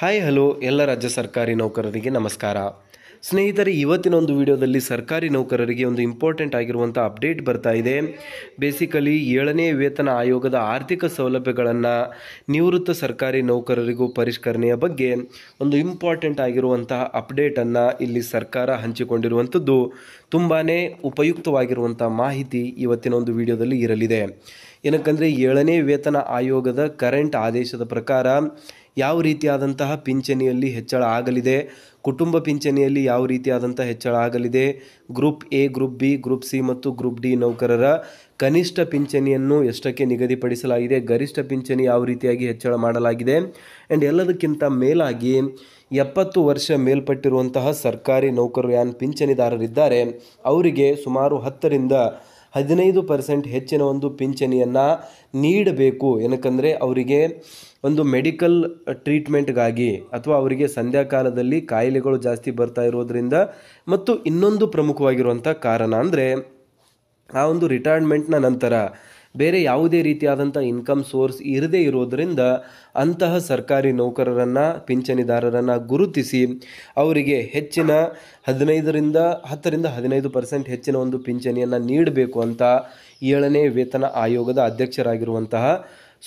hi hello ಎಲ್ಲ ರಾಜ್ಯ ಸರ್ಕಾರಿ ನೌಕರರಿಗೆ ನಮಸ್ಕಾರ ಸ್ನೇಹಿತರೆ ಇವತ್ತಿನ ಒಂದು ವಿಡಿಯೋದಲ್ಲಿ ಸರ್ಕಾರಿ ನೌಕರರಿಗೆ ಒಂದು ಇಂಪಾರ್ಟೆಂಟ್ ಆಗಿರುವಂಥ ಅಪ್ಡೇಟ್ ಬರ್ತಾ ಇದೆ ಬೇಸಿಕಲಿ ಏಳನೇ ವೇತನ ಆಯೋಗದ ಆರ್ಥಿಕ ಸೌಲಭ್ಯಗಳನ್ನು ನಿವೃತ್ತ ಸರ್ಕಾರಿ ನೌಕರರಿಗೂ ಪರಿಷ್ಕರಣೆಯ ಬಗ್ಗೆ ಒಂದು ಇಂಪಾರ್ಟೆಂಟ್ ಆಗಿರುವಂತಹ ಅಪ್ಡೇಟನ್ನು ಇಲ್ಲಿ ಸರ್ಕಾರ ಹಂಚಿಕೊಂಡಿರುವಂಥದ್ದು ತುಂಬಾ ಉಪಯುಕ್ತವಾಗಿರುವಂಥ ಮಾಹಿತಿ ಇವತ್ತಿನ ಒಂದು ವಿಡಿಯೋದಲ್ಲಿ ಇರಲಿದೆ ಏನಕ್ಕಂದರೆ ಏಳನೇ ವೇತನ ಆಯೋಗದ ಕರೆಂಟ್ ಆದೇಶದ ಪ್ರಕಾರ ಯಾವ ರೀತಿಯಾದಂತಹ ಪಿಂಚಣಿಯಲ್ಲಿ ಹೆಚ್ಚಳ ಆಗಲಿದೆ ಕುಟುಂಬ ಪಿಂಚಣಿಯಲ್ಲಿ ಯಾವ ರೀತಿಯಾದಂಥ ಹೆಚ್ಚಳ ಆಗಲಿದೆ group A group B group C ಮತ್ತು ಗ್ರೂಪ್ ಡಿ ನೌಕರರ ಕನಿಷ್ಠ ಪಿಂಚಣಿಯನ್ನು ಎಷ್ಟಕ್ಕೆ ನಿಗದಿಪಡಿಸಲಾಗಿದೆ ಗರಿಷ್ಠ ಪಿಂಚಣಿ ಯಾವ ರೀತಿಯಾಗಿ ಹೆಚ್ಚಳ ಮಾಡಲಾಗಿದೆ ಆ್ಯಂಡ್ ಎಲ್ಲದಕ್ಕಿಂತ ಮೇಲಾಗಿ ಎಪ್ಪತ್ತು ವರ್ಷ ಮೇಲ್ಪಟ್ಟಿರುವಂತಹ ಸರ್ಕಾರಿ ನೌಕರರು ಯಾನ್ ಪಿಂಚಣಿದಾರರಿದ್ದಾರೆ ಅವರಿಗೆ ಸುಮಾರು ಹತ್ತರಿಂದ ಹದಿನೈದು ಪರ್ಸೆಂಟ್ ಹೆಚ್ಚಿನ ಒಂದು ಪಿಂಚಣಿಯನ್ನು ನೀಡಬೇಕು ಏನಕ್ಕಂದರೆ ಅವರಿಗೆ ಒಂದು ಮೆಡಿಕಲ್ ಟ್ರೀಟ್ಮೆಂಟ್ಗಾಗಿ ಅಥವಾ ಅವರಿಗೆ ಸಂಧ್ಯಾಕಾಲದಲ್ಲಿ ಕಾಯಿಲೆಗಳು ಜಾಸ್ತಿ ಬರ್ತಾ ಇರೋದರಿಂದ ಮತ್ತು ಇನ್ನೊಂದು ಪ್ರಮುಖವಾಗಿರುವಂಥ ಕಾರಣ ಅಂದರೆ ಆ ಒಂದು ರಿಟೈರ್ಮೆಂಟ್ನ ನಂತರ ಬೇರೆ ಯಾವುದೇ ರೀತಿಯಾದಂಥ ಇನ್ಕಮ್ ಸೋರ್ಸ್ ಇರದೇ ಇರೋದರಿಂದ ಅಂತಹ ಸರ್ಕಾರಿ ನೌಕರರನ್ನು ಪಿಂಚಣಿದಾರರನ್ನು ಗುರುತಿಸಿ ಅವರಿಗೆ ಹೆಚ್ಚಿನ ಹದಿನೈದರಿಂದ ಹತ್ತರಿಂದ ಹದಿನೈದು ಪರ್ಸೆಂಟ್ ಹೆಚ್ಚಿನ ಒಂದು ಪಿಂಚಣಿಯನ್ನು ನೀಡಬೇಕು ಅಂತ ಏಳನೇ ವೇತನ ಆಯೋಗದ ಅಧ್ಯಕ್ಷರಾಗಿರುವಂತಹ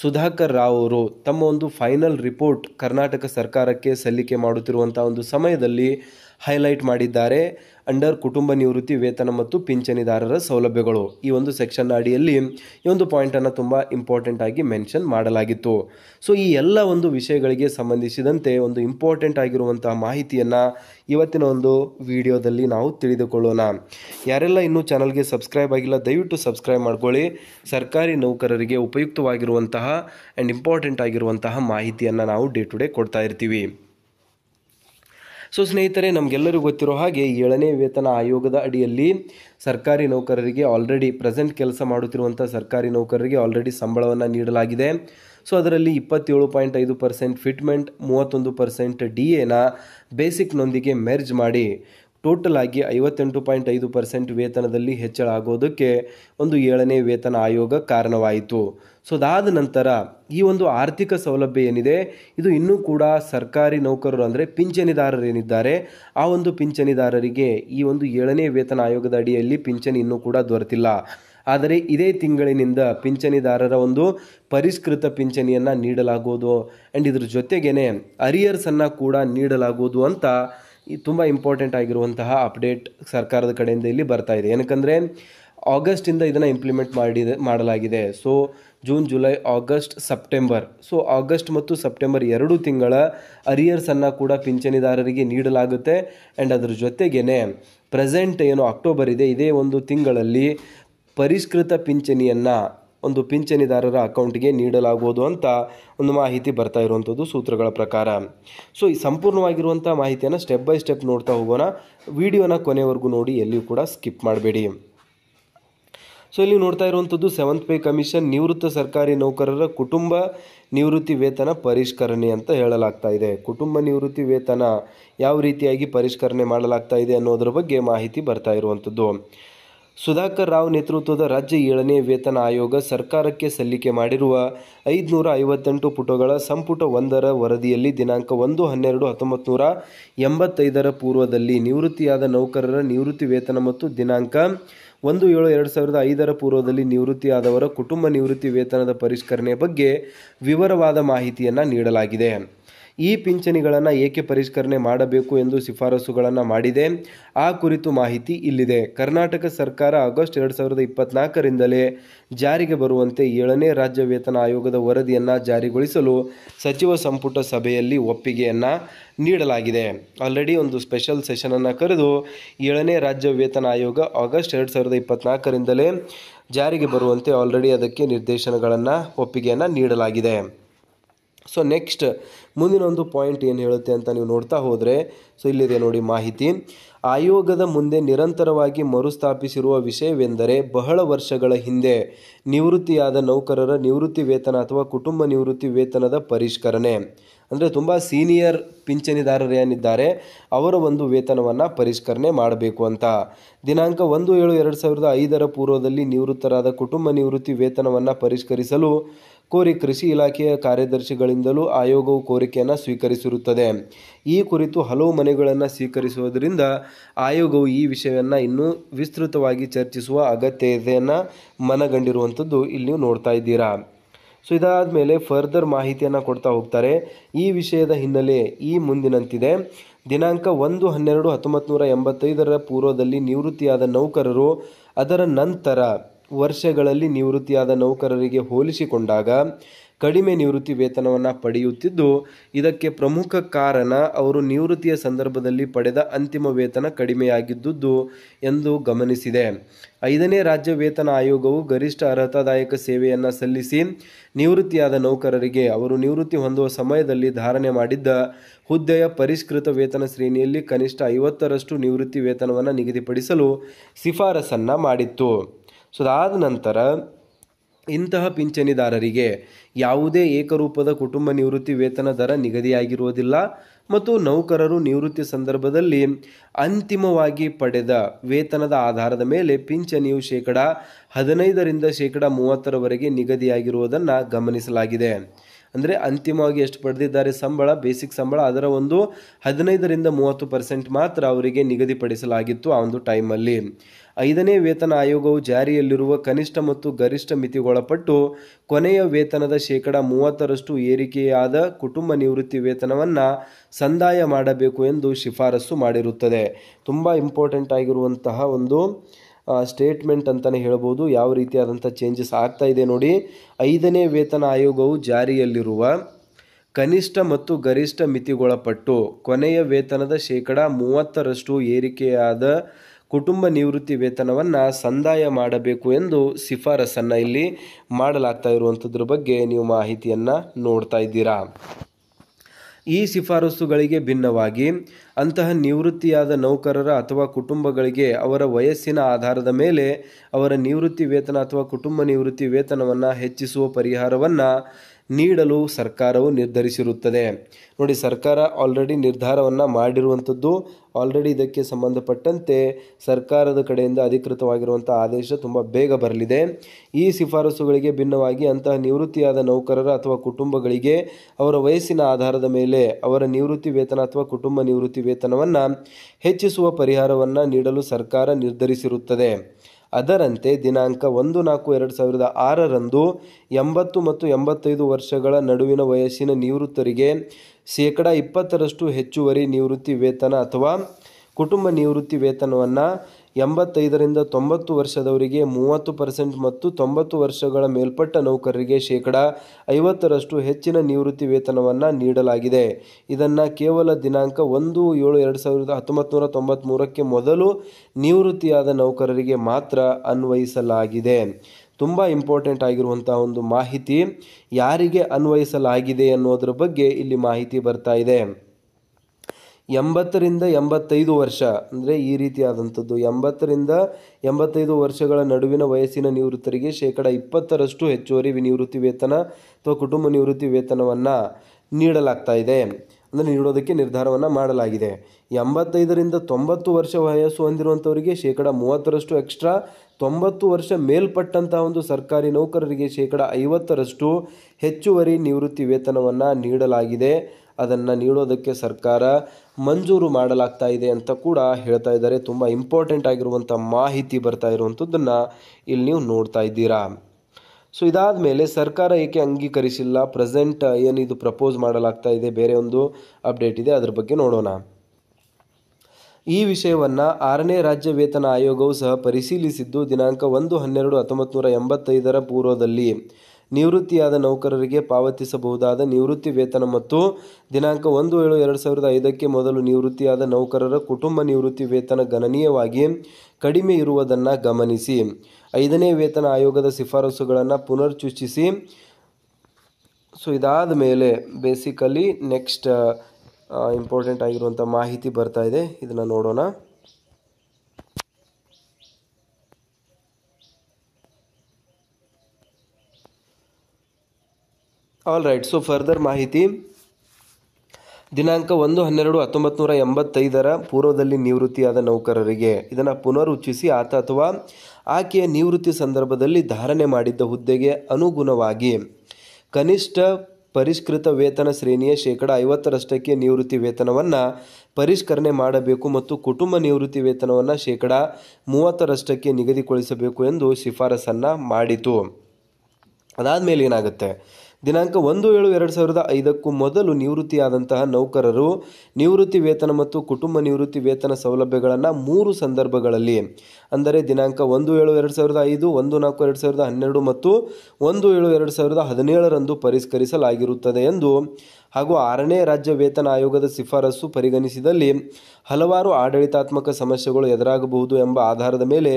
ಸುಧಾಕರ್ ರಾವ್ ಅವರು ತಮ್ಮ ಒಂದು ಫೈನಲ್ ರಿಪೋರ್ಟ್ ಕರ್ನಾಟಕ ಸರ್ಕಾರಕ್ಕೆ ಸಲ್ಲಿಕೆ ಮಾಡುತ್ತಿರುವಂಥ ಒಂದು ಸಮಯದಲ್ಲಿ ಹೈಲೈಟ್ ಮಾಡಿದ್ದಾರೆ ಅಂಡರ್ ಕುಟುಂಬ ನಿವೃತ್ತಿ ವೇತನ ಮತ್ತು ಪಿಂಚಣಿದಾರರ ಸೌಲಭ್ಯಗಳು ಈ ಒಂದು ಸೆಕ್ಷನ್ ಅಡಿಯಲ್ಲಿ ಈ ಒಂದು ಪಾಯಿಂಟನ್ನು ತುಂಬ ಇಂಪಾರ್ಟೆಂಟ್ ಆಗಿ ಮೆನ್ಷನ್ ಮಾಡಲಾಗಿತ್ತು ಸೊ ಈ ಎಲ್ಲ ಒಂದು ವಿಷಯಗಳಿಗೆ ಸಂಬಂಧಿಸಿದಂತೆ ಒಂದು ಇಂಪಾರ್ಟೆಂಟ್ ಆಗಿರುವಂತಹ ಮಾಹಿತಿಯನ್ನು ಇವತ್ತಿನ ಒಂದು ವಿಡಿಯೋದಲ್ಲಿ ನಾವು ತಿಳಿದುಕೊಳ್ಳೋಣ ಯಾರೆಲ್ಲ ಇನ್ನೂ ಚಾನಲ್ಗೆ ಸಬ್ಸ್ಕ್ರೈಬ್ ಆಗಿಲ್ಲ ದಯವಿಟ್ಟು ಸಬ್ಸ್ಕ್ರೈಬ್ ಮಾಡ್ಕೊಳ್ಳಿ ಸರ್ಕಾರಿ ನೌಕರರಿಗೆ ಉಪಯುಕ್ತವಾಗಿರುವಂತಹ ಆ್ಯಂಡ್ ಇಂಪಾರ್ಟೆಂಟ್ ಆಗಿರುವಂತಹ ಮಾಹಿತಿಯನ್ನು ನಾವು ಡೇ ಟು ಡೇ ಕೊಡ್ತಾ ಇರ್ತೀವಿ ಸೊ ಸ್ನೇಹಿತರೆ ನಮಗೆಲ್ಲರಿಗೂ ಗೊತ್ತಿರೋ ಹಾಗೆ ಏಳನೇ ವೇತನ ಆಯೋಗದ ಅಡಿಯಲ್ಲಿ ಸರ್ಕಾರಿ ನೌಕರರಿಗೆ ಆಲ್ರೆಡಿ ಪ್ರೆಸೆಂಟ್ ಕೆಲಸ ಮಾಡುತ್ತಿರುವಂಥ ಸರ್ಕಾರಿ ನೌಕರರಿಗೆ ಆಲ್ರೆಡಿ ಸಂಬಳವನ್ನು ನೀಡಲಾಗಿದೆ ಸೊ ಅದರಲ್ಲಿ ಇಪ್ಪತ್ತೇಳು ಪಾಯಿಂಟ್ ಐದು ಪರ್ಸೆಂಟ್ ಫಿಟ್ಮೆಂಟ್ ಮೂವತ್ತೊಂದು ಪರ್ಸೆಂಟ್ ಡಿ ಎನ ಬೇಸಿಕ್ನೊಂದಿಗೆ ಮೆರ್ಜ್ ಮಾಡಿ ಟೋಟಲ್ ಆಗಿ ಐವತ್ತೆಂಟು ಪಾಯಿಂಟ್ ಐದು ಪರ್ಸೆಂಟ್ ವೇತನದಲ್ಲಿ ಹೆಚ್ಚಳ ಆಗೋದಕ್ಕೆ ಒಂದು ಏಳನೇ ವೇತನ ಆಯೋಗ ಕಾರಣವಾಯಿತು ಸೊ ಅದಾದ ನಂತರ ಈ ಒಂದು ಆರ್ಥಿಕ ಸೌಲಭ್ಯ ಏನಿದೆ ಇದು ಇನ್ನೂ ಕೂಡ ಸರ್ಕಾರಿ ನೌಕರರು ಅಂದರೆ ಪಿಂಚಣಿದಾರರು ಏನಿದ್ದಾರೆ ಆ ಒಂದು ಪಿಂಚಣಿದಾರರಿಗೆ ಈ ಒಂದು ಏಳನೇ ವೇತನ ಆಯೋಗದ ಅಡಿಯಲ್ಲಿ ಪಿಂಚಣಿ ಇನ್ನೂ ಕೂಡ ದೊರೆತಿಲ್ಲ ಆದರೆ ಇದೇ ತಿಂಗಳಿನಿಂದ ಪಿಂಚಣಿದಾರರ ಒಂದು ಪರಿಷ್ಕೃತ ಪಿಂಚಣಿಯನ್ನು ನೀಡಲಾಗುವುದು ಆ್ಯಂಡ್ ಇದ್ರ ಜೊತೆಗೇ ಅರಿಯರ್ಸನ್ನು ಕೂಡ ನೀಡಲಾಗುವುದು ಅಂತ ತುಂಬ ಇಂಪಾರ್ಟೆಂಟ್ ಆಗಿರುವಂತಹ ಅಪ್ಡೇಟ್ ಸರ್ಕಾರದ ಕಡೆಯಿಂದ ಇಲ್ಲಿ ಬರ್ತಾ ಇದೆ ಏನಕ್ಕಂದರೆ ಆಗಸ್ಟಿಂದ ಇದನ್ನು ಇಂಪ್ಲಿಮೆಂಟ್ ಮಾಡಿದೆ ಮಾಡಲಾಗಿದೆ so June July August September so August ಮತ್ತು ಸೆಪ್ಟೆಂಬರ್ ಎರಡು ತಿಂಗಳ ಅರಿಯರ್ಸನ್ನು ಕೂಡ ಪಿಂಚಣಿದಾರರಿಗೆ ನೀಡಲಾಗುತ್ತೆ ಆ್ಯಂಡ್ ಅದರ ಜೊತೆಗೇ ಪ್ರೆಸೆಂಟ್ ಏನು ಅಕ್ಟೋಬರ್ ಇದೆ ಇದೇ ಒಂದು ತಿಂಗಳಲ್ಲಿ ಪರಿಷ್ಕೃತ ಪಿಂಚಣಿಯನ್ನು ಒಂದು ಪಿಂಚಣಿದಾರರ ಅಕೌಂಟ್ಗೆ ನೀಡಲಾಗುವುದು ಅಂತ ಒಂದು ಮಾಹಿತಿ ಬರ್ತಾ ಇರುವಂಥದ್ದು ಸೂತ್ರಗಳ ಪ್ರಕಾರ ಸೊ ಈ ಸಂಪೂರ್ಣವಾಗಿರುವಂಥ ಮಾಹಿತಿಯನ್ನು ಸ್ಟೆಪ್ ಬೈ ಸ್ಟೆಪ್ ನೋಡ್ತಾ ಹೋಗೋಣ ವಿಡಿಯೋನ ಕೊನೆವರೆಗೂ ನೋಡಿ ಎಲ್ಲಿಯೂ ಕೂಡ ಸ್ಕಿಪ್ ಮಾಡಬೇಡಿ ಸೊ ಇಲ್ಲಿ ನೋಡ್ತಾ ಇರುವಂಥದ್ದು ಸೆವೆಂತ್ ಪೇ ಕಮಿಷನ್ ನಿವೃತ್ತ ಸರ್ಕಾರಿ ನೌಕರರ ಕುಟುಂಬ ನಿವೃತ್ತಿ ವೇತನ ಪರಿಷ್ಕರಣೆ ಅಂತ ಹೇಳಲಾಗ್ತಾ ಇದೆ ಕುಟುಂಬ ನಿವೃತ್ತಿ ವೇತನ ಯಾವ ರೀತಿಯಾಗಿ ಪರಿಷ್ಕರಣೆ ಮಾಡಲಾಗ್ತಾ ಇದೆ ಅನ್ನೋದರ ಬಗ್ಗೆ ಮಾಹಿತಿ ಬರ್ತಾ ಇರುವಂಥದ್ದು ಸುಧಾಕರ್ ರಾವ್ ನೇತೃತ್ವದ ರಾಜ್ಯ ಏಳನೇ ವೇತನ ಆಯೋಗ ಸರ್ಕಾರಕ್ಕೆ ಸಲ್ಲಿಕೆ ಮಾಡಿರುವ ಐದುನೂರ ಐವತ್ತೆಂಟು ಪುಟಗಳ ಸಂಪುಟ ಒಂದರ ವರದಿಯಲ್ಲಿ ದಿನಾಂಕ ಒಂದು ಹನ್ನೆರಡು ಹತ್ತೊಂಬತ್ತು ನೂರ ಎಂಬತ್ತೈದರ ಪೂರ್ವದಲ್ಲಿ ನಿವೃತ್ತಿಯಾದ ನೌಕರರ ನಿವೃತ್ತಿ ವೇತನ ಮತ್ತು ದಿನಾಂಕ ಒಂದು ಏಳು ಎರಡು ಸಾವಿರದ ಐದರ ಪೂರ್ವದಲ್ಲಿ ನಿವೃತ್ತಿಯಾದವರ ಕುಟುಂಬ ನಿವೃತ್ತಿ ವೇತನದ ಪರಿಷ್ಕರಣೆ ಬಗ್ಗೆ ವಿವರವಾದ ಮಾಹಿತಿಯನ್ನು ನೀಡಲಾಗಿದೆ ಈ ಪಿಂಚಣಿಗಳನ್ನು ಏಕೆ ಪರಿಷ್ಕರಣೆ ಮಾಡಬೇಕು ಎಂದು ಶಿಫಾರಸುಗಳನ್ನು ಮಾಡಿದೆ ಆ ಕುರಿತು ಮಾಹಿತಿ ಇಲ್ಲಿದೆ ಕರ್ನಾಟಕ ಸರ್ಕಾರ ಆಗಸ್ಟ್ ಎರಡು ಸಾವಿರದ ಇಪ್ಪತ್ನಾಲ್ಕರಿಂದಲೇ ಜಾರಿಗೆ ಬರುವಂತೆ ಏಳನೇ ರಾಜ್ಯ ವೇತನ ಆಯೋಗದ ವರದಿಯನ್ನು ಜಾರಿಗೊಳಿಸಲು ಸಚಿವ ಸಂಪುಟ ಸಭೆಯಲ್ಲಿ ಒಪ್ಪಿಗೆಯನ್ನು ನೀಡಲಾಗಿದೆ ಆಲ್ರೆಡಿ ಒಂದು ಸ್ಪೆಷಲ್ ಸೆಷನನ್ನು ಕರೆದು ಏಳನೇ ರಾಜ್ಯ ವೇತನ ಆಯೋಗ ಆಗಸ್ಟ್ ಎರಡು ಸಾವಿರದ ಇಪ್ಪತ್ನಾಲ್ಕರಿಂದಲೇ ಜಾರಿಗೆ ಬರುವಂತೆ ಆಲ್ರೆಡಿ ಅದಕ್ಕೆ ನಿರ್ದೇಶನಗಳನ್ನು ಒಪ್ಪಿಗೆಯನ್ನು ನೀಡಲಾಗಿದೆ ಸೊ ನೆಕ್ಸ್ಟ್ ಮುಂದಿನ ಒಂದು ಪಾಯಿಂಟ್ ಏನು ಹೇಳುತ್ತೆ ಅಂತ ನೀವು ನೋಡ್ತಾ ಹೋದರೆ ಸೊ ಇಲ್ಲಿದೆ ನೋಡಿ ಮಾಹಿತಿ ಆಯೋಗದ ಮುಂದೆ ನಿರಂತರವಾಗಿ ಮರುಸ್ಥಾಪಿಸಿರುವ ವಿಷಯವೆಂದರೆ ಬಹಳ ವರ್ಷಗಳ ಹಿಂದೆ ನಿವೃತ್ತಿಯಾದ ನೌಕರರ ನಿವೃತ್ತಿ ವೇತನ ಅಥವಾ ಕುಟುಂಬ ನಿವೃತ್ತಿ ವೇತನದ ಪರಿಷ್ಕರಣೆ ಅಂದರೆ ತುಂಬ ಸೀನಿಯರ್ ಪಿಂಚಣಿದಾರರು ಏನಿದ್ದಾರೆ ಅವರ ಒಂದು ವೇತನವನ್ನು ಪರಿಷ್ಕರಣೆ ಮಾಡಬೇಕು ಅಂತ ದಿನಾಂಕ ಒಂದು ಏಳು ಎರಡು ಸಾವಿರದ ಐದರ ಪೂರ್ವದಲ್ಲಿ ನಿವೃತ್ತರಾದ ಕುಟುಂಬ ನಿವೃತ್ತಿ ವೇತನವನ್ನು ಪರಿಷ್ಕರಿಸಲು ಕೋರಿ ಕೃಷಿ ಇಲಾಖೆಯ ಕಾರ್ಯದರ್ಶಿಗಳಿಂದಲೂ ಆಯೋಗವು ಕೋರಿಕೆಯನ್ನು ಸ್ವೀಕರಿಸಿರುತ್ತದೆ ಈ ಕುರಿತು ಹಲವು ಮನೆಗಳನ್ನು ಸ್ವೀಕರಿಸುವುದರಿಂದ ಆಯೋಗವು ಈ ವಿಷಯವನ್ನು ಇನ್ನೂ ವಿಸ್ತೃತವಾಗಿ ಚರ್ಚಿಸುವ ಅಗತ್ಯತೆಯನ್ನು ಮನಗಂಡಿರುವಂಥದ್ದು ಇಲ್ಲಿ ನೋಡ್ತಾ ಇದ್ದೀರಾ ಸೊ ಇದಾದ ಮೇಲೆ ಫರ್ದರ್ ಮಾಹಿತಿಯನ್ನು ಕೊಡ್ತಾ ಹೋಗ್ತಾರೆ ಈ ವಿಷಯದ ಹಿನ್ನೆಲೆ ಈ ಮುಂದಿನಂತಿದೆ ದಿನಾಂಕ ಒಂದು ಹನ್ನೆರಡು ಹತ್ತೊಂಬತ್ತು ನೂರ ಎಂಬತ್ತೈದರ ಪೂರ್ವದಲ್ಲಿ ನಿವೃತ್ತಿಯಾದ ನೌಕರರು ಅದರ ನಂತರ ವರ್ಷಗಳಲ್ಲಿ ನಿವೃತ್ತಿಯಾದ ನೌಕರರಿಗೆ ಹೋಲಿಸಿಕೊಂಡಾಗ ಕಡಿಮೆ ನಿವೃತ್ತಿ ವೇತನವನ್ನು ಪಡೆಯುತ್ತಿದ್ದು ಇದಕ್ಕೆ ಪ್ರಮುಖ ಕಾರಣ ಅವರು ನಿವೃತ್ತಿಯ ಸಂದರ್ಭದಲ್ಲಿ ಪಡೆದ ಅಂತಿಮ ವೇತನ ಕಡಿಮೆಯಾಗಿದ್ದುದು ಎಂದು ಗಮನಿಸಿದೆ ಐದನೇ ರಾಜ್ಯ ವೇತನ ಆಯೋಗವು ಗರಿಷ್ಠ ಅರ್ಹತಾದಾಯಕ ಸೇವೆಯನ್ನು ಸಲ್ಲಿಸಿ ನಿವೃತ್ತಿಯಾದ ನೌಕರರಿಗೆ ಅವರು ನಿವೃತ್ತಿ ಹೊಂದುವ ಸಮಯದಲ್ಲಿ ಧಾರಣೆ ಮಾಡಿದ್ದ ಹುದ್ದೆಯ ಪರಿಷ್ಕೃತ ವೇತನ ಶ್ರೇಣಿಯಲ್ಲಿ ಕನಿಷ್ಠ ಐವತ್ತರಷ್ಟು ನಿವೃತ್ತಿ ವೇತನವನ್ನು ನಿಗದಿಪಡಿಸಲು ಶಿಫಾರಸನ್ನು ಮಾಡಿತ್ತು ಸೊ ಅದಾದ ನಂತರ ಇಂತಹ ಪಿಂಚಣಿದಾರರಿಗೆ ಯಾವುದೇ ಏಕರೂಪದ ಕುಟುಂಬ ನಿವೃತ್ತಿ ವೇತನ ದರ ನಿಗದಿಯಾಗಿರುವುದಿಲ್ಲ ಮತ್ತು ನೌಕರರು ನಿವೃತ್ತಿ ಸಂದರ್ಭದಲ್ಲಿ ಅಂತಿಮವಾಗಿ ಪಡೆದ ವೇತನದ ಆಧಾರದ ಮೇಲೆ ಪಿಂಚಣಿಯು ಶೇಕಡ ಹದಿನೈದರಿಂದ ಶೇಕಡ ಮೂವತ್ತರವರೆಗೆ ನಿಗದಿಯಾಗಿರುವುದನ್ನು ಗಮನಿಸಲಾಗಿದೆ ಅಂದರೆ ಅಂತಿಮವಾಗಿ ಎಷ್ಟು ಪಡೆದಿದ್ದಾರೆ ಸಂಬಳ ಬೇಸಿಕ್ ಸಂಬಳ ಅದರ ಒಂದು ಹದಿನೈದರಿಂದ ಮೂವತ್ತು ಪರ್ಸೆಂಟ್ ಮಾತ್ರ ಅವರಿಗೆ ನಿಗದಿಪಡಿಸಲಾಗಿತ್ತು ಆ ಒಂದು ಟೈಮಲ್ಲಿ ಐದನೇ ವೇತನ ಆಯೋಗವು ಜಾರಿಯಲ್ಲಿರುವ ಕನಿಷ್ಠ ಮತ್ತು ಗರಿಷ್ಠ ಮಿತಿಗೊಳಪಟ್ಟು ಕೊನೆಯ ವೇತನದ ಶೇಕಡ ಮೂವತ್ತರಷ್ಟು ಏರಿಕೆಯಾದ ಕುಟುಂಬ ನಿವೃತ್ತಿ ವೇತನವನ್ನು ಸಂದಾಯ ಮಾಡಬೇಕು ಎಂದು ಶಿಫಾರಸು ಮಾಡಿರುತ್ತದೆ ತುಂಬ ಇಂಪಾರ್ಟೆಂಟ್ ಆಗಿರುವಂತಹ ಒಂದು ಸ್ಟೇಟ್ಮೆಂಟ್ ಅಂತಲೇ ಹೇಳ್ಬೋದು ಯಾವ ರೀತಿಯಾದಂಥ ಚೇಂಜಸ್ ಆಗ್ತಾ ಇದೆ ನೋಡಿ ಐದನೇ ವೇತನ ಆಯೋಗವು ಜಾರಿಯಲ್ಲಿರುವ ಕನಿಷ್ಠ ಮತ್ತು ಗರಿಷ್ಠ ಮಿತಿಗೊಳಪಟ್ಟು ಕೊನೆಯ ವೇತನದ ಶೇಕಡ ಮೂವತ್ತರಷ್ಟು ಏರಿಕೆಯಾದ ಕುಟುಂಬ ನಿವೃತ್ತಿ ವೇತನವನ್ನು ಸಂದಾಯ ಮಾಡಬೇಕು ಎಂದು ಶಿಫಾರಸನ್ನು ಇಲ್ಲಿ ಮಾಡಲಾಗ್ತಾ ಇರುವಂಥದ್ರ ಬಗ್ಗೆ ನೀವು ಮಾಹಿತಿಯನ್ನು ನೋಡ್ತಾ ಇದ್ದೀರಾ ಈ ಶಿಫಾರಸುಗಳಿಗೆ ಭಿನ್ನವಾಗಿ ಅಂತಹ ನಿವೃತ್ತಿಯಾದ ನೌಕರರ ಅಥವಾ ಕುಟುಂಬಗಳಿಗೆ ಅವರ ವಯಸ್ಸಿನ ಆಧಾರದ ಮೇಲೆ ಅವರ ನಿವೃತ್ತಿ ವೇತನ ಅಥವಾ ಕುಟುಂಬ ನಿವೃತ್ತಿ ವೇತನವನ್ನು ಹೆಚ್ಚಿಸುವ ಪರಿಹಾರವನ್ನು ನೀಡಲು ಸರ್ಕಾರವು ನಿರ್ಧರಿಸಿರುತ್ತದೆ ನೋಡಿ ಸರ್ಕಾರ ಆಲ್ರೆಡಿ ನಿರ್ಧಾರವನ್ನು ಮಾಡಿರುವಂಥದ್ದು ಆಲ್ರೆಡಿ ಇದಕ್ಕೆ ಸಂಬಂಧಪಟ್ಟಂತೆ ಸರ್ಕಾರದ ಕಡೆಯಿಂದ ಅಧಿಕೃತವಾಗಿರುವಂಥ ಆದೇಶ ತುಂಬ ಬೇಗ ಬರಲಿದೆ ಈ ಶಿಫಾರಸುಗಳಿಗೆ ಭಿನ್ನವಾಗಿ ಅಂತಹ ನಿವೃತ್ತಿಯಾದ ನೌಕರರ ಅಥವಾ ಕುಟುಂಬಗಳಿಗೆ ಅವರ ವಯಸ್ಸಿನ ಆಧಾರದ ಮೇಲೆ ಅವರ ನಿವೃತ್ತಿ ವೇತನ ಅಥವಾ ಕುಟುಂಬ ನಿವೃತ್ತಿ ವೇತನವನ್ನು ಹೆಚ್ಚಿಸುವ ಪರಿಹಾರವನ್ನು ನೀಡಲು ಸರ್ಕಾರ ನಿರ್ಧರಿಸಿರುತ್ತದೆ ಅದರಂತೆ ದಿನಾಂಕ ಒಂದು ನಾಲ್ಕು ಎರಡು ಸಾವಿರದ ಆರರಂದು ಎಂಬತ್ತು ಮತ್ತು ಎಂಬತ್ತೈದು ವರ್ಷಗಳ ನಡುವಿನ ವಯಸ್ಸಿನ ನಿವೃತ್ತರಿಗೆ ಶೇಕಡಾ ಇಪ್ಪತ್ತರಷ್ಟು ಹೆಚ್ಚುವರಿ ನಿವೃತ್ತಿ ವೇತನ ಅಥವಾ ಕುಟುಂಬ ನಿವೃತ್ತಿ ವೇತನವನ್ನು ಎಂಬತ್ತೈದರಿಂದ ತೊಂಬತ್ತು ವರ್ಷದವರಿಗೆ ಮೂವತ್ತು ಪರ್ಸೆಂಟ್ ಮತ್ತು ತೊಂಬತ್ತು ವರ್ಷಗಳ ಮೇಲ್ಪಟ್ಟ ನೌಕರರಿಗೆ ಶೇಕಡಾ ಐವತ್ತರಷ್ಟು ಹೆಚ್ಚಿನ ನಿವೃತ್ತಿ ವೇತನವನ್ನು ನೀಡಲಾಗಿದೆ ಇದನ್ನು ಕೇವಲ ದಿನಾಂಕ ಒಂದು ಏಳು ಎರಡು ಸಾವಿರದ ಹತ್ತೊಂಬತ್ತು ನೂರ ತೊಂಬತ್ತ್ಮೂರಕ್ಕೆ ಮೊದಲು ನಿವೃತ್ತಿಯಾದ ನೌಕರರಿಗೆ ಮಾತ್ರ ಅನ್ವಯಿಸಲಾಗಿದೆ ತುಂಬ ಇಂಪಾರ್ಟೆಂಟ್ ಆಗಿರುವಂಥ ಒಂದು ಮಾಹಿತಿ ಯಾರಿಗೆ ಅನ್ವಯಿಸಲಾಗಿದೆ ಅನ್ನೋದ್ರ ಬಗ್ಗೆ ಇಲ್ಲಿ ಮಾಹಿತಿ ಬರ್ತಾ ಇದೆ ಎಂಬತ್ತರಿಂದ ಎಂಬತ್ತೈದು ವರ್ಷ ಅಂದರೆ ಈ ರೀತಿಯಾದಂಥದ್ದು ಎಂಬತ್ತರಿಂದ ಎಂಬತ್ತೈದು ವರ್ಷಗಳ ನಡುವಿನ ವಯಸ್ಸಿನ ನಿವೃತ್ತರಿಗೆ ಶೇಕಡ ಇಪ್ಪತ್ತರಷ್ಟು ಹೆಚ್ಚುವರಿ ನಿವೃತ್ತಿ ವೇತನ ಅಥವಾ ಕುಟುಂಬ ನಿವೃತ್ತಿ ವೇತನವನ್ನು ನೀಡಲಾಗ್ತಾ ಇದೆ ಅಂದರೆ ನೀಡೋದಕ್ಕೆ ನಿರ್ಧಾರವನ್ನು ಮಾಡಲಾಗಿದೆ ಎಂಬತ್ತೈದರಿಂದ ತೊಂಬತ್ತು ವರ್ಷ ವಯಸ್ಸು ಹೊಂದಿರುವಂಥವರಿಗೆ ಶೇಕಡ ಮೂವತ್ತರಷ್ಟು ಎಕ್ಸ್ಟ್ರಾ ತೊಂಬತ್ತು ವರ್ಷ ಮೇಲ್ಪಟ್ಟಂತಹ ಒಂದು ಸರ್ಕಾರಿ ನೌಕರರಿಗೆ ಶೇಕಡ ಐವತ್ತರಷ್ಟು ಹೆಚ್ಚುವರಿ ನಿವೃತ್ತಿ ವೇತನವನ್ನು ನೀಡಲಾಗಿದೆ ಅದನ್ನು ನೀಡೋದಕ್ಕೆ ಸರ್ಕಾರ ಮಂಜೂರು ಮಾಡಲಾಗ್ತಾ ಇದೆ ಅಂತ ಕೂಡ ಹೇಳ್ತಾ ಇದ್ದಾರೆ ತುಂಬ ಇಂಪಾರ್ಟೆಂಟ್ ಆಗಿರುವಂಥ ಮಾಹಿತಿ ಬರ್ತಾ ಇರುವಂಥದ್ದನ್ನು ಇಲ್ಲಿ ನೀವು ನೋಡ್ತಾ ಇದ್ದೀರಾ ಸೊ ಇದಾದ ಮೇಲೆ ಸರ್ಕಾರ ಏಕೆ ಅಂಗೀಕರಿಸಿಲ್ಲ ಪ್ರೆಸೆಂಟ್ ಏನಿದು ಪ್ರಪೋಸ್ ಮಾಡಲಾಗ್ತಾ ಇದೆ ಬೇರೆ ಒಂದು ಅಪ್ಡೇಟ್ ಇದೆ ಅದ್ರ ಬಗ್ಗೆ ನೋಡೋಣ ಈ ವಿಷಯವನ್ನು ಆರನೇ ರಾಜ್ಯ ವೇತನ ಆಯೋಗವು ಸಹ ಪರಿಶೀಲಿಸಿದ್ದು ದಿನಾಂಕ ಒಂದು ಹನ್ನೆರಡು ಹತ್ತೊಂಬತ್ತು ನೂರ ಎಂಬತ್ತೈದರ ಪೂರ್ವದಲ್ಲಿ ನಿವೃತ್ತಿಯಾದ ನೌಕರರಿಗೆ ಪಾವತಿಸಬಹುದಾದ ನಿವೃತ್ತಿ ವೇತನ ಮತ್ತು ದಿನಾಂಕ ಒಂದು ಏಳು ಎರಡು ಸಾವಿರದ ಐದಕ್ಕೆ ಮೊದಲು ನಿವೃತ್ತಿಯಾದ ನೌಕರರ ಕುಟುಂಬ ನಿವೃತ್ತಿ ವೇತನ ಗಣನೀಯವಾಗಿ ಕಡಿಮೆ ಇರುವುದನ್ನು ಗಮನಿಸಿ ಐದನೇ ವೇತನ ಆಯೋಗದ ಶಿಫಾರಸುಗಳನ್ನು ಪುನರ್ಚುಚ್ಚಿಸಿ ಸೊ ಇದಾದ ಮೇಲೆ ಬೇಸಿಕಲಿ ನೆಕ್ಸ್ಟ್ ಇಂಪಾರ್ಟೆಂಟ್ ಆಗಿರುವಂಥ ಮಾಹಿತಿ ಬರ್ತಾ ಇದೆ ಇದನ್ನು ನೋಡೋಣ ಆಲ್ ರೈಟ್ ಸೊ ಫರ್ದರ್ ಮಾಹಿತಿ ದಿನಾಂಕ ಒಂದು ಹನ್ನೆರಡು ಹತ್ತೊಂಬತ್ತು ನೂರ ಎಂಬತ್ತೈದರ ಪೂರ್ವದಲ್ಲಿ ನಿವೃತ್ತಿಯಾದ ನೌಕರರಿಗೆ ಇದನ್ನು ಪುನರುಚ್ಚಿಸಿ ಆತ ಅಥವಾ ಆಕೆಯ ನಿವೃತ್ತಿ ಸಂದರ್ಭದಲ್ಲಿ ಧಾರಣೆ ಮಾಡಿದ್ದ ಹುದ್ದೆಗೆ ಅನುಗುಣವಾಗಿ ಕನಿಷ್ಠ ಪರಿಷ್ಕೃತ ವೇತನ ಶ್ರೇಣಿಯ ಶೇಕಡ ಐವತ್ತರಷ್ಟಕ್ಕೆ ನಿವೃತ್ತಿ ವೇತನವನ್ನು ಪರಿಷ್ಕರಣೆ ಮಾಡಬೇಕು ಮತ್ತು ಕುಟುಂಬ ನಿವೃತ್ತಿ ವೇತನವನ್ನು ಶೇಕಡ ಮೂವತ್ತರಷ್ಟಕ್ಕೆ ನಿಗದಿಗೊಳಿಸಬೇಕು ಎಂದು ಶಿಫಾರಸನ್ನು ಮಾಡಿತು ಅದಾದ ಮೇಲೆ ಏನಾಗುತ್ತೆ ದಿನಾಂಕ ಒಂದು ಏಳು ಎರಡು ಸಾವಿರದ ಐದಕ್ಕೂ ಮೊದಲು ನಿವೃತ್ತಿಯಾದಂತಹ ನೌಕರರು ನಿವೃತ್ತಿ ವೇತನ ಮತ್ತು ಕುಟುಂಬ ನಿವೃತ್ತಿ ವೇತನ ಸೌಲಭ್ಯಗಳನ್ನು ಮೂರು ಸಂದರ್ಭಗಳಲ್ಲಿ ಅಂದರೆ ದಿನಾಂಕ ಒಂದು ಏಳು ಎರಡು ಸಾವಿರದ ಐದು ಒಂದು ನಾಲ್ಕು ಎರಡು ಸಾವಿರದ ಹನ್ನೆರಡು ಮತ್ತು ಒಂದು ಏಳು ಎರಡು ಸಾವಿರದ ಹದಿನೇಳರಂದು ಪರಿಷ್ಕರಿಸಲಾಗಿರುತ್ತದೆ ಎಂದು ಹಾಗೂ ಆರನೇ ರಾಜ್ಯ ವೇತನ ಆಯೋಗದ ಶಿಫಾರಸು ಪರಿಗಣಿಸಿದಲ್ಲಿ ಹಲವಾರು ಆಡಳಿತಾತ್ಮಕ ಸಮಸ್ಯೆಗಳು ಎದುರಾಗಬಹುದು ಎಂಬ ಆಧಾರದ ಮೇಲೆ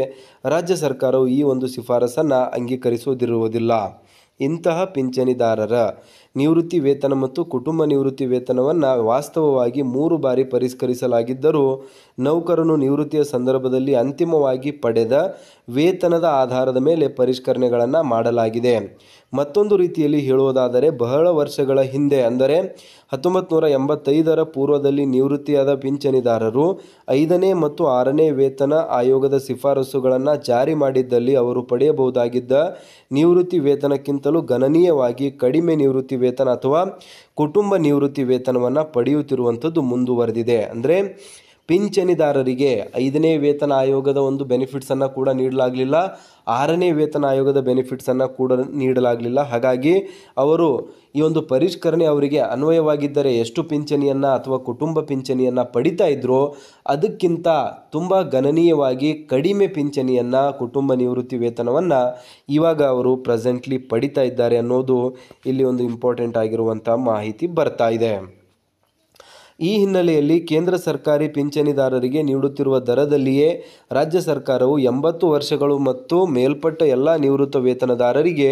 ರಾಜ್ಯ ಸರ್ಕಾರವು ಈ ಒಂದು ಶಿಫಾರಸನ್ನು ಅಂಗೀಕರಿಸುವುದಿರುವುದಿಲ್ಲ ಇಂತಹ ಪಿಂಚಣಿದಾರರ ನಿವೃತ್ತಿ ವೇತನ ಮತ್ತು ಕುಟುಂಬ ನಿವೃತ್ತಿ ವೇತನವನ್ನು ವಾಸ್ತವವಾಗಿ ಮೂರು ಬಾರಿ ಪರಿಷ್ಕರಿಸಲಾಗಿದ್ದರೂ ನೌಕರನು ನಿವೃತ್ತಿಯ ಸಂದರ್ಭದಲ್ಲಿ ಅಂತಿಮವಾಗಿ ಪಡೆದ ವೇತನದ ಆಧಾರದ ಮೇಲೆ ಪರಿಷ್ಕರಣೆಗಳನ್ನು ಮಾಡಲಾಗಿದೆ ಮತ್ತೊಂದು ರೀತಿಯಲ್ಲಿ ಹೇಳುವುದಾದರೆ ಬಹಳ ವರ್ಷಗಳ ಹಿಂದೆ ಅಂದರೆ ಹತ್ತೊಂಬತ್ತು ನೂರ ಎಂಬತ್ತೈದರ ಪೂರ್ವದಲ್ಲಿ ನಿವೃತ್ತಿಯಾದ ಪಿಂಚಣಿದಾರರು ಐದನೇ ಮತ್ತು ಆರನೇ ವೇತನ ಆಯೋಗದ ಶಿಫಾರಸುಗಳನ್ನು ಜಾರಿ ಮಾಡಿದ್ದಲ್ಲಿ ಅವರು ಪಡೆಯಬಹುದಾಗಿದ್ದ ನಿವೃತ್ತಿ ವೇತನಕ್ಕಿಂತಲೂ ಗಣನೀಯವಾಗಿ ಕಡಿಮೆ ನಿವೃತ್ತಿ ವೇತನ ಅಥವಾ ಕುಟುಂಬ ನಿವೃತ್ತಿ ವೇತನವನ್ನು ಪಡೆಯುತ್ತಿರುವಂಥದ್ದು ಮುಂದುವರೆದಿದೆ ಅಂದರೆ ಪಿಂಚಣಿದಾರರಿಗೆ ಐದನೇ ವೇತನ ಆಯೋಗದ ಒಂದು ಬೆನಿಫಿಟ್ಸನ್ನು ಕೂಡ ನೀಡಲಾಗಲಿಲ್ಲ ಆರನೇ ವೇತನ ಆಯೋಗದ ಬೆನಿಫಿಟ್ಸನ್ನು ಕೂಡ ನೀಡಲಾಗಲಿಲ್ಲ ಹಾಗಾಗಿ ಅವರು ಈ ಒಂದು ಪರಿಷ್ಕರಣೆ ಅವರಿಗೆ ಅನ್ವಯವಾಗಿದ್ದರೆ ಎಷ್ಟು ಪಿಂಚಣಿಯನ್ನು ಅಥವಾ ಕುಟುಂಬ ಪಿಂಚಣಿಯನ್ನು ಪಡಿತಾ ಇದ್ರೋ ಅದಕ್ಕಿಂತ ತುಂಬ ಗಣನೀಯವಾಗಿ ಕಡಿಮೆ ಪಿಂಚಣಿಯನ್ನು ಕುಟುಂಬ ನಿವೃತ್ತಿ ವೇತನವನ್ನು ಇವಾಗ ಅವರು ಪ್ರೆಸೆಂಟ್ಲಿ ಪಡಿತಾ ಇದ್ದಾರೆ ಅನ್ನೋದು ಇಲ್ಲಿ ಒಂದು ಇಂಪಾರ್ಟೆಂಟ್ ಆಗಿರುವಂಥ ಮಾಹಿತಿ ಬರ್ತಾ ಇದೆ ಈ ಹಿನ್ನೆಲೆಯಲ್ಲಿ ಕೇಂದ್ರ ಸರ್ಕಾರಿ ಪಿಂಚಣಿದಾರರಿಗೆ ನೀಡುತ್ತಿರುವ ದರದಲ್ಲಿಯೇ ರಾಜ್ಯ ಸರ್ಕಾರವು ಎಂಬತ್ತು ವರ್ಷಗಳು ಮತ್ತು ಮೇಲ್ಪಟ್ಟ ಎಲ್ಲ ನಿವೃತ್ತ ವೇತನದಾರರಿಗೆ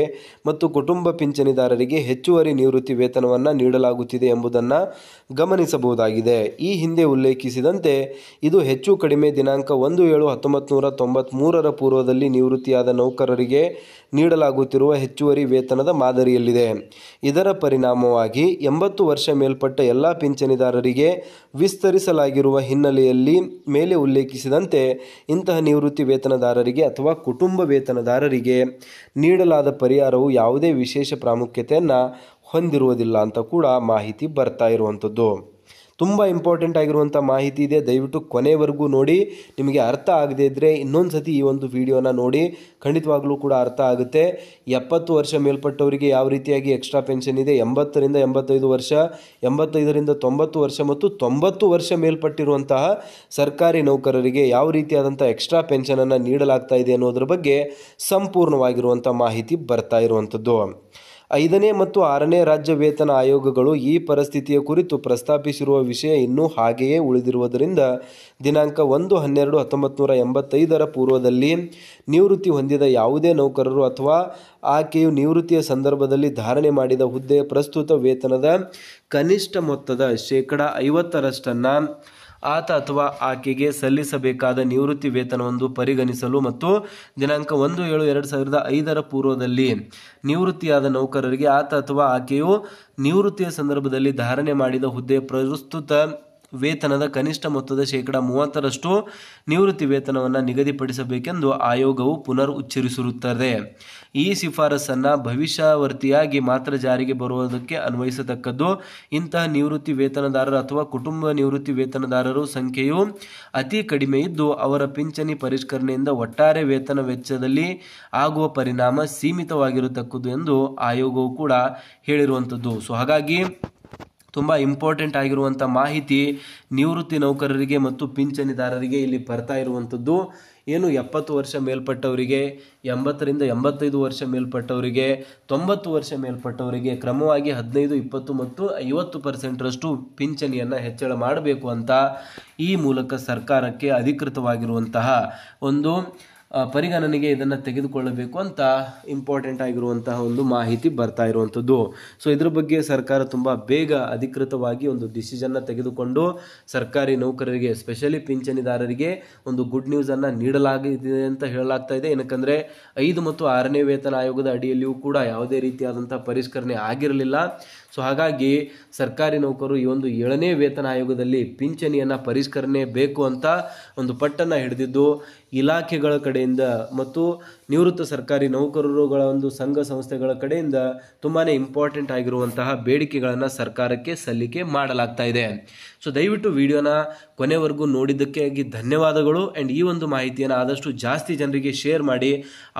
ಮತ್ತು ಕುಟುಂಬ ಪಿಂಚಣಿದಾರರಿಗೆ ಹೆಚ್ಚುವರಿ ನಿವೃತ್ತಿ ವೇತನವನ್ನು ನೀಡಲಾಗುತ್ತಿದೆ ಎಂಬುದನ್ನು ಗಮನಿಸಬಹುದಾಗಿದೆ ಈ ಹಿಂದೆ ಉಲ್ಲೇಖಿಸಿದಂತೆ ಇದು ಹೆಚ್ಚು ಕಡಿಮೆ ದಿನಾಂಕ ಒಂದು ಏಳು ಹತ್ತೊಂಬತ್ತು ನೂರ ತೊಂಬತ್ತ್ಮೂರರ ಪೂರ್ವದಲ್ಲಿ ನಿವೃತ್ತಿಯಾದ ನೌಕರರಿಗೆ ನೀಡಲಾಗುತ್ತಿರುವ ಹೆಚ್ಚುವರಿ ವೇತನದ ಮಾದರಿಯಲ್ಲಿದೆ ಇದರ ಪರಿಣಾಮವಾಗಿ ಎಂಬತ್ತು ವರ್ಷ ಮೇಲ್ಪಟ್ಟ ಎಲ್ಲ ಪಿಂಚಣಿದಾರರಿಗೆ ಗೆ ವಿಸ್ತರಿಸಲಾಗಿರುವ ಹಿನ್ನೆಲೆಯಲ್ಲಿ ಮೇಲೆ ಉಲ್ಲೇಖಿಸಿದಂತೆ ಇಂತಹ ನಿವೃತ್ತಿ ವೇತನದಾರರಿಗೆ ಅಥವಾ ಕುಟುಂಬ ವೇತನದಾರರಿಗೆ ನೀಡಲಾದ ಪರಿಹಾರವು ಯಾವುದೇ ವಿಶೇಷ ಪ್ರಾಮುಖ್ಯತೆಯನ್ನು ಹೊಂದಿರುವುದಿಲ್ಲ ಅಂತ ಕೂಡ ಮಾಹಿತಿ ಬರ್ತಾ ಇರುವಂಥದ್ದು ತುಂಬ ಇಂಪಾರ್ಟೆಂಟ್ ಆಗಿರುವಂಥ ಮಾಹಿತಿ ಇದೆ ದಯವಿಟ್ಟು ಕೊನೆವರೆಗೂ ನೋಡಿ ನಿಮಗೆ ಅರ್ಥ ಆಗದೇ ಇದ್ದರೆ ಇನ್ನೊಂದು ಸತಿ ಈ ಒಂದು ವಿಡಿಯೋನ ನೋಡಿ ಖಂಡಿತವಾಗ್ಲೂ ಕೂಡ ಅರ್ಥ ಆಗುತ್ತೆ ಎಪ್ಪತ್ತು ವರ್ಷ ಮೇಲ್ಪಟ್ಟವರಿಗೆ ಯಾವ ರೀತಿಯಾಗಿ ಎಕ್ಸ್ಟ್ರಾ ಪೆನ್ಷನ್ ಇದೆ ಎಂಬತ್ತರಿಂದ ಎಂಬತ್ತೈದು ವರ್ಷ ಎಂಬತ್ತೈದರಿಂದ ತೊಂಬತ್ತು ವರ್ಷ ಮತ್ತು ತೊಂಬತ್ತು ವರ್ಷ ಮೇಲ್ಪಟ್ಟಿರುವಂತಹ ಸರ್ಕಾರಿ ನೌಕರರಿಗೆ ಯಾವ ರೀತಿಯಾದಂಥ ಎಕ್ಸ್ಟ್ರಾ ಪೆನ್ಷನನ್ನು ನೀಡಲಾಗ್ತಾ ಇದೆ ಅನ್ನೋದ್ರ ಬಗ್ಗೆ ಸಂಪೂರ್ಣವಾಗಿರುವಂಥ ಮಾಹಿತಿ ಬರ್ತಾ ಇರುವಂಥದ್ದು ಐದನೇ ಮತ್ತು ಆರನೇ ರಾಜ್ಯ ವೇತನ ಆಯೋಗಗಳು ಈ ಪರಿಸ್ಥಿತಿಯ ಕುರಿತು ಪ್ರಸ್ತಾಪಿಸಿರುವ ವಿಷಯ ಇನ್ನೂ ಹಾಗೆಯೇ ಉಳಿದಿರುವುದರಿಂದ ದಿನಾಂಕ ಒಂದು ಹನ್ನೆರಡು ಹತ್ತೊಂಬತ್ತು ನೂರ ಎಂಬತ್ತೈದರ ಪೂರ್ವದಲ್ಲಿ ನಿವೃತ್ತಿ ಹೊಂದಿದ ಯಾವುದೇ ನೌಕರರು ಅಥವಾ ಆಕೆಯು ನಿವೃತ್ತಿಯ ಸಂದರ್ಭದಲ್ಲಿ ಧಾರಣೆ ಮಾಡಿದ ಹುದ್ದೆಯ ಪ್ರಸ್ತುತ ವೇತನದ ಕನಿಷ್ಠ ಮೊತ್ತದ ಶೇಕಡ ಐವತ್ತರಷ್ಟನ್ನು ಆತ ಅಥವಾ ಆಕೆಗೆ ಸಲ್ಲಿಸಬೇಕಾದ ನಿವೃತ್ತಿ ವೇತನವೊಂದು ಪರಿಗಣಿಸಲು ಮತ್ತು ದಿನಾಂಕ ಒಂದು ಏಳು ಎರಡು ಸಾವಿರದ ಐದರ ಪೂರ್ವದಲ್ಲಿ ನಿವೃತ್ತಿಯಾದ ನೌಕರರಿಗೆ ಆತ ಅಥವಾ ಆಕೆಯು ನಿವೃತ್ತಿಯ ಸಂದರ್ಭದಲ್ಲಿ ಧಾರಣೆ ಮಾಡಿದ ಹುದ್ದೆ ಪ್ರಸ್ತುತ ವೇತನದ ಕನಿಷ್ಠ ಮೊತ್ತದ ಶೇಕಡ ಮೂವತ್ತರಷ್ಟು ನಿವೃತ್ತಿ ವೇತನವನ್ನು ನಿಗದಿಪಡಿಸಬೇಕೆಂದು ಆಯೋಗವು ಪುನರ್ ಉಚ್ಚರಿಸಿರುತ್ತದೆ ಈ ಶಿಫಾರಸನ್ನು ಭವಿಷ್ಯಾವರ್ತಿಯಾಗಿ ಮಾತ್ರ ಜಾರಿಗೆ ಬರುವುದಕ್ಕೆ ಅನ್ವಯಿಸತಕ್ಕದ್ದು ಇಂತಹ ನಿವೃತ್ತಿ ವೇತನದಾರರು ಅಥವಾ ಕುಟುಂಬ ನಿವೃತ್ತಿ ವೇತನದಾರರು ಸಂಖ್ಯೆಯು ಅತಿ ಕಡಿಮೆ ಇದ್ದು ಅವರ ಪಿಂಚಣಿ ಪರಿಷ್ಕರಣೆಯಿಂದ ಒಟ್ಟಾರೆ ವೇತನ ವೆಚ್ಚದಲ್ಲಿ ಆಗುವ ಪರಿಣಾಮ ಸೀಮಿತವಾಗಿರತಕ್ಕದ್ದು ಎಂದು ಆಯೋಗವು ಕೂಡ ಹೇಳಿರುವಂಥದ್ದು ಸೊ ಹಾಗಾಗಿ ತುಂಬ ಇಂಪಾರ್ಟೆಂಟ್ ಆಗಿರುವಂಥ ಮಾಹಿತಿ ನಿವೃತ್ತಿ ನೌಕರರಿಗೆ ಮತ್ತು ಪಿಂಚಣಿದಾರರಿಗೆ ಇಲ್ಲಿ ಬರ್ತಾ ಇರುವಂಥದ್ದು ಏನು ಎಪ್ಪತ್ತು ವರ್ಷ ಮೇಲ್ಪಟ್ಟವರಿಗೆ ಎಂಬತ್ತರಿಂದ ಎಂಬತ್ತೈದು ವರ್ಷ ಮೇಲ್ಪಟ್ಟವರಿಗೆ ತೊಂಬತ್ತು ವರ್ಷ ಮೇಲ್ಪಟ್ಟವರಿಗೆ ಕ್ರಮವಾಗಿ ಹದಿನೈದು ಇಪ್ಪತ್ತು ಮತ್ತು ಐವತ್ತು ಪರ್ಸೆಂಟ್ರಷ್ಟು ಪಿಂಚಣಿಯನ್ನು ಹೆಚ್ಚಳ ಮಾಡಬೇಕು ಅಂತ ಈ ಮೂಲಕ ಸರ್ಕಾರಕ್ಕೆ ಅಧಿಕೃತವಾಗಿರುವಂತಹ ಒಂದು ಪರಿಗಣನೆಗೆ ಇದನ್ನು ತೆಗೆದುಕೊಳ್ಳಬೇಕು ಅಂತ ಇಂಪಾರ್ಟೆಂಟ್ ಆಗಿರುವಂತಹ ಒಂದು ಮಾಹಿತಿ ಬರ್ತಾ ಇರುವಂಥದ್ದು ಸೊ ಇದ್ರ ಬಗ್ಗೆ ಸರ್ಕಾರ ತುಂಬ ಬೇಗ ಅಧಿಕೃತವಾಗಿ ಒಂದು ಡಿಸಿಷನ್ನ ತೆಗೆದುಕೊಂಡು ಸರ್ಕಾರಿ ನೌಕರರಿಗೆ ಸ್ಪೆಷಲಿ ಪಿಂಚಣಿದಾರರಿಗೆ ಒಂದು ಗುಡ್ ನ್ಯೂಸನ್ನು ನೀಡಲಾಗಿದೆ ಅಂತ ಹೇಳಲಾಗ್ತಾ ಇದೆ ಏನಕ್ಕಂದರೆ ಐದು ಮತ್ತು ಆರನೇ ವೇತನ ಆಯೋಗದ ಅಡಿಯಲ್ಲಿಯೂ ಕೂಡ ಯಾವುದೇ ರೀತಿಯಾದಂಥ ಪರಿಷ್ಕರಣೆ ಆಗಿರಲಿಲ್ಲ ಸೊ ಹಾಗಾಗಿ ಸರ್ಕಾರಿ ನೌಕರರು ಈ ಒಂದು ಏಳನೇ ವೇತನ ಆಯೋಗದಲ್ಲಿ ಪಿಂಚಣಿಯನ್ನು ಪರಿಷ್ಕರಣೆ ಬೇಕು ಅಂತ ಒಂದು ಪಟ್ಟನ್ನು ಹಿಡಿದಿದ್ದು ಇಲಾಖೆಗಳ ಕಡೆಯಿಂದ ಮತ್ತು ನಿವೃತ್ತ ಸರ್ಕಾರಿ ನೌಕರರುಗಳ ಒಂದು ಸಂಘ ಸಂಸ್ಥೆಗಳ ಕಡೆಯಿಂದ ತುಂಬಾ ಇಂಪಾರ್ಟೆಂಟ್ ಆಗಿರುವಂತಹ ಬೇಡಿಕೆಗಳನ್ನು ಸರ್ಕಾರಕ್ಕೆ ಸಲ್ಲಿಕೆ ಮಾಡಲಾಗ್ತಾ ಇದೆ ಸೊ ದಯವಿಟ್ಟು ವಿಡಿಯೋನ ಕೊನೆವರೆಗೂ ನೋಡಿದ್ದಕ್ಕಾಗಿ ಧನ್ಯವಾದಗಳು ಆ್ಯಂಡ್ ಈ ಒಂದು ಮಾಹಿತಿಯನ್ನು ಆದಷ್ಟು ಜಾಸ್ತಿ ಜನರಿಗೆ ಶೇರ್ ಮಾಡಿ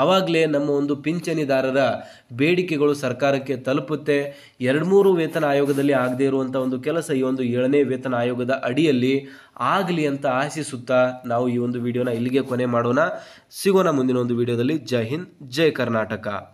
ಆವಾಗಲೇ ನಮ್ಮ ಒಂದು ಪಿಂಚಣಿದಾರರ ಬೇಡಿಕೆಗಳು ಸರ್ಕಾರಕ್ಕೆ ತಲುಪುತ್ತೆ ಎರಡು ಮೂರು ಮೂರು ವೇತನ ಆಯೋಗದಲ್ಲಿ ಆಗದೇ ಇರುವಂಥ ಒಂದು ಕೆಲಸ ಈ ಒಂದು ಏಳನೇ ವೇತನ ಆಯೋಗದ ಅಡಿಯಲ್ಲಿ ಆಗಲಿ ಅಂತ ಆಶಿಸುತ್ತಾ ನಾವು ಈ ಒಂದು ವಿಡಿಯೋನ ಇಲ್ಲಿಗೆ ಕೊನೆ ಮಾಡೋಣ ಸಿಗೋಣ ಮುಂದಿನ ಒಂದು ವಿಡಿಯೋದಲ್ಲಿ ಜೈ ಹಿಂದ್ ಜೈ ಕರ್ನಾಟಕ